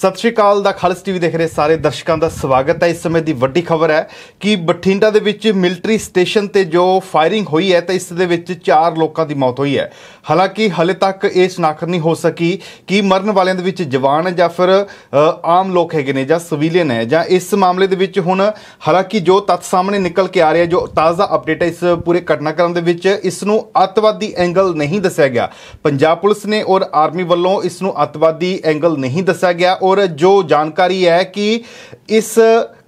ਸਤਿ ਸ਼੍ਰੀ ਅਕਾਲ ਦਾ ਖਾਲਸ ਟੀਵੀ ਦੇਖ ਰਹੇ ਸਾਰੇ ਦਰਸ਼ਕਾਂ ਦਾ ਸਵਾਗਤ ਹੈ ਇਸ ਸਮੇਂ ਦੀ ਵੱਡੀ ਖਬਰ ਹੈ ਕਿ ਬਠਿੰਡਾ ਦੇ ਵਿੱਚ ਮਿਲਟਰੀ ਸਟੇਸ਼ਨ ਤੇ ਜੋ ਫਾਇਰਿੰਗ ਹੋਈ ਹੈ ਤਾਂ ਇਸ ਦੇ ਵਿੱਚ 4 ਲੋਕਾਂ ਦੀ ਮੌਤ ਹੋਈ ਹੈ ਹਾਲਾਂਕਿ ਹਲੇ ਤੱਕ ਇਹ ਸਨਾਖਰ ਨਹੀਂ ਹੋ ਸਕੀ ਕਿ ਮਰਨ ਵਾਲਿਆਂ ਦੇ ਵਿੱਚ ਜਵਾਨ ਹੈ ਜਾਂ ਫਿਰ ਆਮ ਲੋਕ ਹੈਗੇ ਨੇ ਜਾਂ ਸਿਵਿਲੀਅਨ ਹੈ ਜਾਂ ਇਸ ਮਾਮਲੇ ਦੇ ਵਿੱਚ ਹੁਣ ਹਾਲਾਂਕਿ ਜੋ ਤੱਥ ਸਾਹਮਣੇ ਨਿਕਲ ਕੇ ਆ ਰਿਹਾ ਜੋ ਤਾਜ਼ਾ ਅਪਡੇਟ ਹੈ ਇਸ ਪੂਰੇ ਘਟਨਾਕ੍ਰਮ ਦੇ ਵਿੱਚ ਇਸ ਨੂੰ ਅੱਤਵਾਦੀ ਐਂਗਲ ਨਹੀਂ ਦੱਸਿਆ ਗਿਆ ਪੰਜਾਬ ਪੁਲਿਸ ਨੇ ਔਰ ਆਰਮੀ ਵੱਲੋਂ ਇਸ ਨੂੰ ਅੱਤਵਾਦੀ ਐਂਗਲ ਨਹੀਂ ਦੱਸਿਆ ਗਿਆ ਔਰ ਜੋ ਜਾਣਕਾਰੀ ਹੈ ਕਿ ਇਸ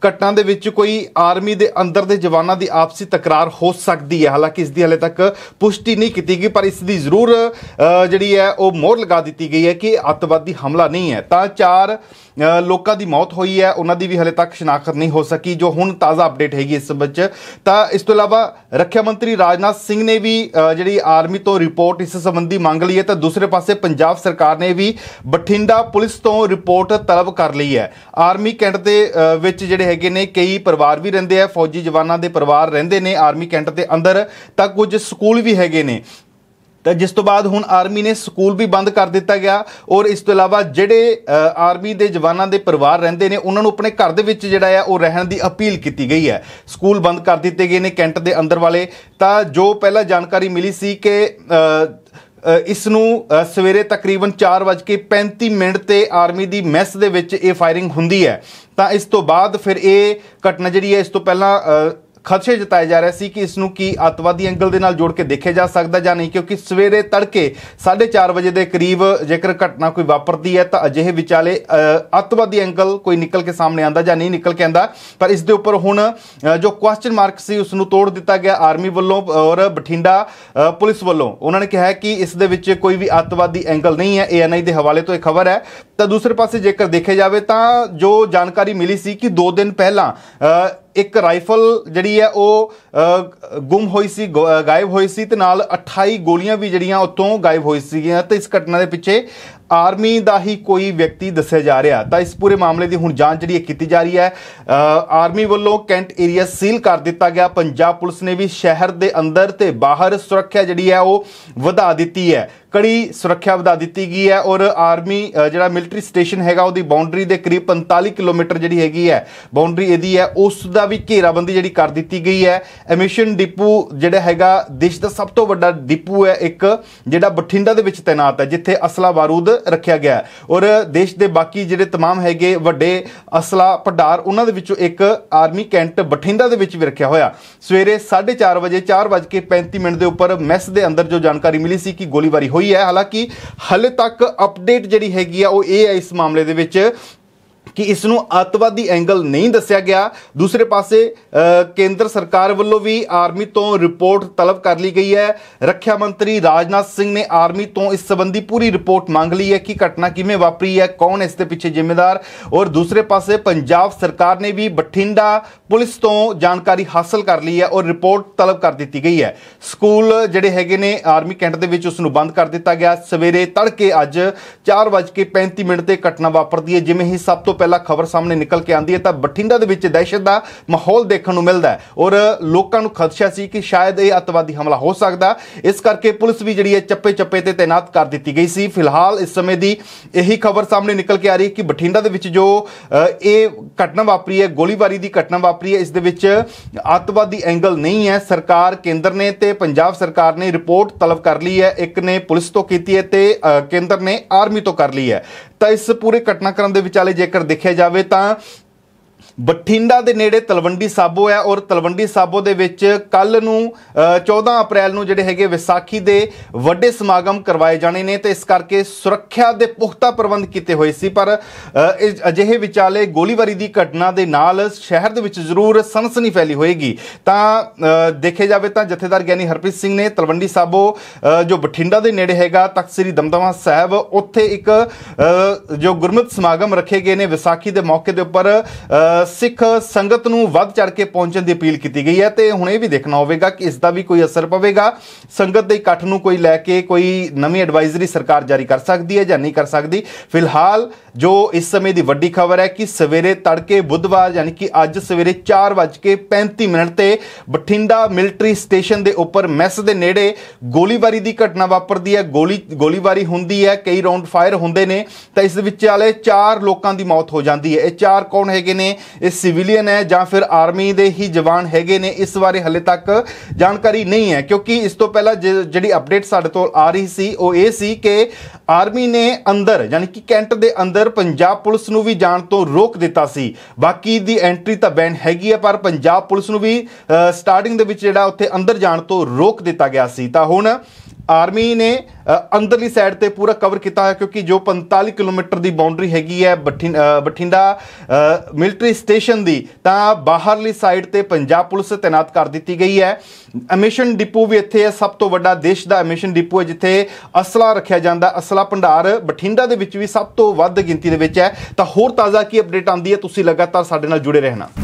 ਘਟਨਾ ਦੇ ਵਿੱਚ ਕੋਈ ਆਰਮੀ ਦੇ ਅੰਦਰ ਦੇ ਜਵਾਨਾਂ ਦੀ ਆਪਸੀ ਤਕਰਾਰ ਹੋ ਸਕਦੀ ਹੈ ਹਾਲਾਂਕਿ ਇਸ ਦੀ ਹਲੇ ਤੱਕ ਪੁਸ਼ਟੀ ਨਹੀਂ ਕੀਤੀ ਗਈ ਪਰ ਇਸ ਦੀ ਜ਼ਰੂਰ ਜਿਹੜੀ ਹੈ ਉਹ ਮੋਹਰ ਲਗਾ ਦਿੱਤੀ ਗਈ ਹੈ ਕਿ ਅੱਤਵਾਦੀ ਹਮਲਾ ਨਹੀਂ ਹੈ ਤਾਂ ਚਾਰ ਲੋਕਾਂ ਦੀ ਮੌਤ ਹੋਈ ਹੈ ਉਹਨਾਂ ਦੀ ਵੀ ਹਲੇ ਤੱਕ ਸ਼ਨਾਖਤ ਨਹੀਂ ਹੋ ਸਕੀ ਜੋ ਹੁਣ ਤਾਜ਼ਾ ਅਪਡੇਟ ਹੈਗੀ ਇਸ ਵਿੱਚ ਤਾਂ ਇਸ ਤੋਂ ਇਲਾਵਾ ਰੱਖਿਆ ਮੰਤਰੀ ਰਾਜਨਾਥ ਸਿੰਘ ਨੇ ਵੀ ਜਿਹੜੀ ਆਰਮੀ ਤੋਂ ਰਿਪੋਰਟ ਇਸ ਸੰਬੰਧੀ ਮੰਗ ਲਈ ਹੈ ਤਾਂ ਦੂਸਰੇ ਪਾਸੇ ਪੰਜਾਬ ਸਰਕਾਰ ਨੇ ਵੀ ਬਠਿੰਡਾ ਪੁਲਿਸ ਤੋਂ ਰਿਪੋਰਟ ਤਲਬ ਕਰ ਲਈ ਹੈ ਆਰਮੀ ਕੈਂਟ ਦੇ ਵਿੱਚ ਜਿਹੜੇ ਹੈਗੇ ਨੇ ਕਈ ਪਰਿਵਾਰ ਵੀ ਰਹਿੰਦੇ ਆ ਫੌਜੀ ਜਵਾਨਾਂ ਦੇ ਪਰਿਵਾਰ ਰਹਿੰਦੇ ਨੇ ਆਰਮੀ ਕੈਂਟ ਦੇ ਅੰਦਰ ਤਾਂ ਕੁਝ ਸਕੂਲ ਵੀ ਹੈਗੇ ਨੇ ਤਾਂ ਜਿਸ ਤੋਂ ਬਾਅਦ ਹੁਣ ਆਰਮੀ ਨੇ ਸਕੂਲ ਵੀ ਬੰਦ ਕਰ ਦਿੱਤਾ ਗਿਆ ਔਰ ਇਸ ਤੋਂ ਇਲਾਵਾ ਜਿਹੜੇ ਆਰਮੀ ਦੇ ਜਵਾਨਾਂ ਦੇ ਪਰਿਵਾਰ ਰਹਿੰਦੇ ਨੇ ਉਹਨਾਂ ਨੂੰ ਆਪਣੇ ਘਰ ਦੇ ਵਿੱਚ ਜਿਹੜਾ ਆ ਉਹ ਰਹਿਣ ਦੀ ਅਪੀਲ ਕੀਤੀ ਗਈ ਹੈ ਸਕੂਲ ਬੰਦ ਕਰ ਦਿੱਤੇ ਗਏ ਨੇ ਕੈਂਟ ਦੇ ਅੰਦਰ ਵਾਲੇ ਤਾਂ ਜੋ ਪਹਿਲਾਂ ਜਾਣਕਾਰੀ ਮਿਲੀ ਸੀ ਕਿ ਇਸ ਨੂੰ ਸਵੇਰੇ ਤਕਰੀਬਨ 4:35 ਮਿੰਟ ਤੇ ਆਰਮੀ ਦੀ ਮੈਸ ਦੇ ਵਿੱਚ ਇਹ ਫਾਇਰਿੰਗ ਹੁੰਦੀ ਹੈ ਤਾਂ ਇਸ ਤੋਂ ਬਾਅਦ ਫਿਰ ਇਹ ਘਟਨਾ ਜਿਹੜੀ ਹੈ ਇਸ ਤੋਂ ਪਹਿਲਾਂ ਖਦਸ਼ੇ ਜਤਾਏ ਜਾ ਰਹੇ ਸੀ ਕਿ ਇਸ ਨੂੰ ਕੀ ਅਤਵਾਦੀ ਐਂਗਲ ਦੇ ਨਾਲ ਜੋੜ ਕੇ ਦੇਖਿਆ ਜਾ ਸਕਦਾ ਜਾਂ ਨਹੀਂ ਕਿਉਂਕਿ ਸਵੇਰੇ ਤੜਕੇ 4:30 ਵਜੇ ਦੇ ਕਰੀਬ ਜੇਕਰ ਘਟਨਾ ਕੋਈ ਵਾਪਰਦੀ ਹੈ ਤਾਂ ਅਜਿਹੇ ਵਿਚਾਲੇ ਅਤਵਾਦੀ ਐਂਗਲ ਕੋਈ ਨਿਕਲ ਕੇ ਸਾਹਮਣੇ ਆਂਦਾ ਜਾਂ ਨਹੀਂ ਨਿਕਲ ਕੇ ਆਂਦਾ ਪਰ ਇਸ ਦੇ ਉੱਪਰ ਹੁਣ ਜੋ ਕੁਐਸਚਨ ਮਾਰਕ ਸੀ ਉਸ ਨੂੰ ਤੋੜ ਦਿੱਤਾ ਗਿਆ ਆਰਮੀ ਵੱਲੋਂ ਔਰ ਬਠਿੰਡਾ ਪੁਲਿਸ ਵੱਲੋਂ ਉਹਨਾਂ ਨੇ ਕਿਹਾ ਕਿ ਇਸ ਦੇ ਵਿੱਚ ਕੋਈ ਵੀ ਅਤਵਾਦੀ ਐਂਗਲ ਨਹੀਂ ਹੈ ਏਐਨਆਈ ਦੇ ਹਵਾਲੇ ਤੋਂ ਇਹ ਖਬਰ ਹੈ ਤਾਂ ਦੂਸਰੇ ਪਾਸੇ ਜੇਕਰ ਦੇਖਿਆ ਜਾਵੇ ਤਾਂ ਜੋ ਜਾਣਕਾਰੀ ਮਿਲੀ ਸੀ ਕਿ 2 ਦਿਨ ਪਹਿਲਾਂ ਇੱਕ ਰਾਈਫਲ ਜਿਹੜੀ ਹੈ ਉਹ ਗੁੰਮ ਹੋਈ ਸੀ ਗਾਇਬ ਹੋਈ ਸੀ ਤੇ ਨਾਲ 28 ਗੋਲੀਆਂ ਵੀ ਜਿਹੜੀਆਂ ਉਤੋਂ ਗਾਇਬ ਹੋਈ ਸੀਗੀਆਂ ਤੇ ਇਸ ਘਟਨਾ ਦੇ ਪਿੱਛੇ ਆਰਮੀ ਦਾ ਹੀ ਕੋਈ ਵਿਅਕਤੀ ਦੱਸਿਆ ਜਾ ਰਿਹਾ ਤਾਂ ਇਸ ਪੂਰੇ ਮਾਮਲੇ ਦੀ ਹੁਣ ਜਾਂਚ ਜਿਹੜੀ ਕੀਤੀ ਜਾ ਰਹੀ ਹੈ ਆਰਮੀ ਵੱਲੋਂ ਕੈਂਟ ਏਰੀਆ ਸੀਲ ਕਰ ਦਿੱਤਾ ਗਿਆ ਪੰਜਾਬ ਪੁਲਿਸ ਨੇ ਵੀ ਸ਼ਹਿਰ ਦੇ ਅੰਦਰ ਤੇ ਬਾਹਰ ਸੁਰੱਖਿਆ ਜਿਹੜੀ ਹੈ ਉਹ ਵਧਾ ਦਿੱਤੀ ਹੈ ਕੜੀ ਸੁਰੱਖਿਆ ਵਧਾ ਦਿੱਤੀ ਗਈ ਹੈ ਔਰ ਆਰਮੀ ਜਿਹੜਾ ਮਿਲਟਰੀ ਸਟੇਸ਼ਨ ਹੈਗਾ ਉਹਦੀ ਬਾਉਂਡਰੀ ਦੇ ਕਰੀਬ 45 ਕਿਲੋਮੀਟਰ ਜਿਹੜੀ ਹੈਗੀ ਹੈ ਬਾਉਂਡਰੀ ਇਹਦੀ ਹੈ ਉਸ ਦਾ ਵੀ ਘੇਰਾਬੰਦੀ ਜਿਹੜੀ ਕਰ ਦਿੱਤੀ ਗਈ ਹੈ ਐਮਿਸ਼ਨ ਡਿਪੂ ਜਿਹੜਾ ਹੈਗਾ ਦੇਸ਼ ਦਾ ਸਭ ਤੋਂ ਵੱਡਾ ਡਿਪੂ ਹੈ ਇੱਕ ਜਿਹੜਾ ਬਠਿੰਡਾ ਦੇ ਵਿੱਚ ਤਾਇਨਾਤ ਹੈ ਜਿੱਥੇ ਅਸਲਾ ਬਾਰੂਦ ਰੱਖਿਆ ਗਿਆ ਔਰ ਦੇਸ਼ ਦੇ ਬਾਕੀ ਜਿਹੜੇ तमाम ਹੈਗੇ ਵੱਡੇ ਅਸਲਾ ਭੰਡਾਰ ਉਹਨਾਂ ਦੇ ਵਿੱਚੋਂ ਇੱਕ ਆਰਮੀ ਕੈਂਟ ਬਠਿੰਡਾ ਦੇ ਵਿੱਚ ਵੀ ਰੱਖਿਆ ਹੋਇਆ ਸਵੇਰੇ 4:30 ਵਜੇ 4:35 ਮਿੰਟ ਦੇ ਉੱਪਰ ਮੈਸ ਦੇ ਅੰਦਰ ਜੋ ਜਾਣਕਾਰੀ ਮਿਲੀ ਸੀ ਕਿ ਗੋਲੀਬਾਰੀ ਹੋਈ ਹੈ ਹਾਲਾਂਕਿ ਹਲੇ ਤੱਕ ਅਪਡੇਟ ਜਿਹੜੀ ਹੈਗੀ ਆ ਉਹ ਇਹ ਹੈ ਇਸ ਮਾਮਲੇ ਦੇ ਵਿੱਚ ਕਿ ਇਸ ਨੂੰ ਅਤਵਾਦੀ ਐਂਗਲ ਨਹੀਂ ਦੱਸਿਆ ਗਿਆ ਦੂਸਰੇ ਪਾਸੇ ਕੇਂਦਰ ਸਰਕਾਰ ਵੱਲੋਂ ਵੀ ਆਰਮੀ ਤੋਂ ਰਿਪੋਰਟ ਤਲਬ ਕਰ ਲਈ ਗਈ ਹੈ ਰੱਖਿਆ ਮੰਤਰੀ ਰਾਜਨਾਥ ਸਿੰਘ ਨੇ ਆਰਮੀ ਤੋਂ ਇਸ ਸੰਬੰਧੀ ਪੂਰੀ ਰਿਪੋਰਟ ਮੰਗ ਲਈ ਹੈ ਕਿ ਘਟਨਾ ਕਿਵੇਂ ਵਾਪਰੀ ਹੈ ਕੌਣ ਇਸ ਦੇ ਪਿੱਛੇ ਜ਼ਿੰਮੇਦਾਰ ਔਰ ਦੂਸਰੇ ਪਾਸੇ ਪੰਜਾਬ ਸਰਕਾਰ ਨੇ ਵੀ ਬਠਿੰਡਾ ਪੁਲਿਸ ਤੋਂ ਜਾਣਕਾਰੀ ਹਾਸਲ ਕਰ ਲਈ ਹੈ ਔਰ ਰਿਪੋਰਟ ਤਲਬ ਕਰ ਦਿੱਤੀ ਗਈ ਹੈ ਸਕੂਲ ਜਿਹੜੇ ਹੈਗੇ ਨੇ ਆਰਮੀ ਕੈਂਟ ਦੇ ਵਿੱਚ ਉਸ ਨੂੰ ਬੰਦ ਕਰ ਦਿੱਤਾ ਗਿਆ ਸਵੇਰੇ ਤੜਕੇ ਅੱਜ 4:35 ਮਿੰਟ ਤੇ ਘਟਨਾ ਵਾਪਰਦੀ ਹੈ ਜਿਵੇਂ ਹੀ ਸਭ ਤੋਂ ਪਹਿਲਾਂ ਖਬਰ ਸਾਹਮਣੇ ਨਿਕਲ ਕੇ ਆਂਦੀ ਹੈ ਤਾਂ ਬਠਿੰਡਾ ਦੇ ਵਿੱਚ ਦਹਿਸ਼ਤ ਦਾ ਮਾਹੌਲ ਦੇਖਣ ਨੂੰ ਮਿਲਦਾ ਹੈ ਔਰ ਲੋਕਾਂ ਨੂੰ ਖਦਸ਼ਾ ਸੀ ਕਿ ਸ਼ਾਇਦ ਇਹ ਅਤਵਾਦੀ ਹਮਲਾ ਹੋ ਸਕਦਾ ਇਸ ਕਰਕੇ ਪੁਲਿਸ ਵੀ ਜਿਹੜੀ ਹੈ ਚੱਪੇ ਚੱਪੇ ਤੇ ਤਾਇਨਾਤ ਕਰ ਦਿੱਤੀ ਗਈ ਸੀ ਫਿਲਹਾਲ ਇਸ ਸਮੇਂ ਦੀ ਇਹੀ ਖਬਰ ਸਾਹਮਣੇ ਨਿਕਲ ਕੇ ਆ ਰਹੀ ਹੈ ਕਿ ਬਠਿੰਡਾ ਦੇ ਵਿੱਚ ਜੋ ਇਹ ਘਟਨਾ ਵਾਪਰੀ ਹੈ ਗੋਲੀਬਾਰੀ ਦੀ ਘਟਨਾ ਵਾਪਰੀ ਹੈ ਇਸ ਦੇ ਵਿੱਚ ਅਤਵਾਦੀ ਐਂਗਲ ਨਹੀਂ ਹੈ ਸਰਕਾਰ ਕੇਂਦਰ ਨੇ ਤੇ ਪੰਜਾਬ ਸਰਕਾਰ ਨੇ ਰਿਪੋਰਟ ਤਲਬ ਕਰ ਲਈ ਹੈ ਇੱਕ ਨੇ ਪੁਲਿਸ ਤੋਂ ਕੀਤੀ ਹੈ ਤੇ ਕੇਂਦਰ ਨੇ ਆਰਮੀ ਤੋਂ ਕਰ ਲਈ ਹੈ ਤਾਂ ਇਸ ਪੂਰੇ ਘਟਨਾਕ੍ਰਮ ਦੇ ਵਿਚਾਲੇ ਜੇਕਰ ਦੇਖਿਆ ਜਾਵੇ ਤਾਂ ਬਠਿੰਡਾ ਦੇ ਨੇੜੇ ਤਲਵੰਡੀ ਸਾਬੋ ਹੈ ਔਰ ਤਲਵੰਡੀ ਸਾਬੋ ਦੇ ਵਿੱਚ ਕੱਲ ਨੂੰ 14 ਅਪ੍ਰੈਲ ਨੂੰ ਜਿਹੜੇ ਹੈਗੇ ਵਿਸਾਖੀ ਦੇ ਵੱਡੇ ਸਮਾਗਮ ਕਰਵਾਏ ਜਾਣੇ ਨੇ ਤੇ ਇਸ ਕਰਕੇ ਸੁਰੱਖਿਆ ਦੇ ਪੁਖਤਾ ਪ੍ਰਬੰਧ ਕੀਤੇ ਹੋਏ ਸੀ ਪਰ ਅਜਿਹੇ ਵਿਚਾਲੇ ਗੋਲੀਬਾਰੀ ਦੀ ਘਟਨਾ ਦੇ ਨਾਲ ਸ਼ਹਿਰ ਦੇ ਵਿੱਚ ਜ਼ਰੂਰ ਸਨਸਨੀ ਫੈਲੀ ਹੋਏਗੀ ਤਾਂ ਦੇਖੇ ਜਾਵੇ ਤਾਂ ਜਥੇਦਾਰ ਗਿਆਨੀ ਹਰਪ੍ਰੀਤ ਸਿੰਘ ਨੇ ਤਲਵੰਡੀ ਸਾਬੋ ਜੋ ਬਠਿੰਡਾ ਦੇ ਨੇੜੇ ਹੈਗਾ ਤਖਤ ਸ੍ਰੀ ਦਮਦਮਾ ਸਾਹਿਬ ਉੱਥੇ ਇੱਕ ਜੋ ਗੁਰਮਤ ਸਮਾਗਮ ਰੱਖੇ ਗਏ ਨੇ ਵਿਸਾਖੀ ਦੇ ਮੌਕੇ ਦੇ ਉੱਪਰ ਸਿੱਖ ਸੰਗਤ ਨੂੰ ਵੱਧ ਚੜ ਕੇ ਪਹੁੰਚਣ ਦੀ ਅਪੀਲ ਕੀਤੀ ਗਈ ਹੈ ਤੇ ਹੁਣ ਇਹ ਵੀ ਦੇਖਣਾ ਹੋਵੇਗਾ ਕਿ ਇਸ ਦਾ ਵੀ ਕੋਈ ਅਸਰ ਪਵੇਗਾ ਸੰਗਤ ਦੇ ਇਕੱਠ ਨੂੰ ਕੋਈ ਲੈ ਕੇ ਕੋਈ ਨਵੀਂ ਐਡਵਾਈਜ਼ਰੀ ਸਰਕਾਰ ਜਾਰੀ ਕਰ ਸਕਦੀ ਹੈ ਜਾਂ ਨਹੀਂ ਕਰ ਸਕਦੀ ਫਿਲਹਾਲ ਜੋ ਇਸ ਸਮੇਂ ਦੀ ਵੱਡੀ ਖਬਰ ਹੈ ਕਿ ਸਵੇਰੇ ਤੜਕੇ ਬੁੱਧਵਾਰ ਯਾਨੀ ਕਿ ਅੱਜ ਸਵੇਰੇ 4:35 ਮਿੰਟ ਤੇ ਬਠਿੰਡਾ ਮਿਲਟਰੀ ਸਟੇਸ਼ਨ ਦੇ ਉੱਪਰ ਮੈਸ ਦੇ ਨੇੜੇ ਗੋਲੀਬਾਰੀ ਦੀ ਘਟਨਾ ਵਾਪਰਦੀ ਹੈ ਗੋਲੀ ਗੋਲੀਬਾਰੀ ਹੁੰਦੀ ਹੈ ਕਈ ਰਾਉਂਡ ਫਾਇਰ ਹੁੰਦੇ ਨੇ ਤਾਂ ਇਸ ਵਿੱਚ ਵਾਲੇ 4 ਲੋਕਾਂ ਦੀ ਮੌਤ ਹੋ ਜਾਂਦੀ ਹੈ ਇਹ 4 ਕੌਣ ਹੈਗੇ ਨੇ ਇਹ ਸਿਵਿਲੀਅਨ ਹੈ ਜਾਂ ਫਿਰ ਆਰਮੀ ਦੇ ਹੀ ਜਵਾਨ ਹੈਗੇ ਨੇ ਇਸ ਬਾਰੇ ਹਲੇ ਤੱਕ ਜਾਣਕਾਰੀ ਨਹੀਂ ਹੈ ਕਿਉਂਕਿ ਇਸ ਤੋਂ ਪਹਿਲਾਂ ਜਿਹੜੀ ਅਪਡੇਟ ਸਾਡੇ ਕੋਲ ਆ ਰਹੀ ਸੀ ਉਹ ਇਹ ਸੀ ਕਿ ਆਰਮੀ ਨੇ ਅੰਦਰ ਯਾਨੀ ਕਿ ਕੈਂਟ ਦੇ ਅੰਦਰ ਪੰਜਾਬ ਪੁਲਿਸ ਨੂੰ ਵੀ ਜਾਣ ਤੋਂ ਰੋਕ ਦਿੱਤਾ ਸੀ ਬਾਕੀ ਦੀ ਐਂਟਰੀ ਤਾਂ ਬੈਨ ਹੈਗੀ ਹੈ ਪਰ ਪੰਜਾਬ ਪੁਲਿਸ ਨੂੰ ਵੀ ਸਟਾਰਟਿੰਗ ਦੇ ਵਿੱਚ ਜਿਹੜਾ ਉੱਥੇ ਅੰਦਰ ਜਾਣ ਤੋਂ ਰੋਕ ਦਿੱਤਾ ਗਿਆ ਸੀ ਤਾਂ ਹੁਣ ਆਰਮੀ ਨੇ ਅੰਦਰਲੀ ਸਾਈਡ ਤੇ ਪੂਰਾ ਕਵਰ ਕੀਤਾ ਹੈ ਕਿਉਂਕਿ ਜੋ 45 ਕਿਲੋਮੀਟਰ ਦੀ ਬਾਉਂਡਰੀ ਹੈਗੀ ਹੈ ਬਠਿੰਡਾ ਮਿਲਟਰੀ ਸਟੇਸ਼ਨ ਦੀ ਤਾਂ ਬਾਹਰਲੀ ਸਾਈਡ ਤੇ ਪੰਜਾਬ ਪੁਲਿਸ ਤੈਨਾਤ ਕਰ ਦਿੱਤੀ ਗਈ ਹੈ ਐਮਿਸ਼ਨ ਡਿਪੂ ਵੀ ਇੱਥੇ ਹੈ ਸਭ ਤੋਂ ਵੱਡਾ ਦੇਸ਼ ਦਾ ਐਮਿਸ਼ਨ ਡਿਪੂ ਹੈ ਜਿੱਥੇ ਅਸਲਾ ਰੱਖਿਆ ਜਾਂਦਾ ਅਸਲਾ ਭੰਡਾਰ ਬਠਿੰਡਾ ਦੇ ਵਿੱਚ ਵੀ ਸਭ ਤੋਂ ਵੱਧ ਗਿਣਤੀ ਦੇ ਵਿੱਚ ਹੈ ਤਾਂ ਹੋਰ ਤਾਜ਼ਾ ਕੀ ਅਪਡੇਟ ਆਉਂਦੀ ਹੈ ਤੁਸੀਂ ਲਗਾਤਾਰ ਸਾਡੇ ਨਾਲ ਜੁੜੇ ਰਹਿਣਾ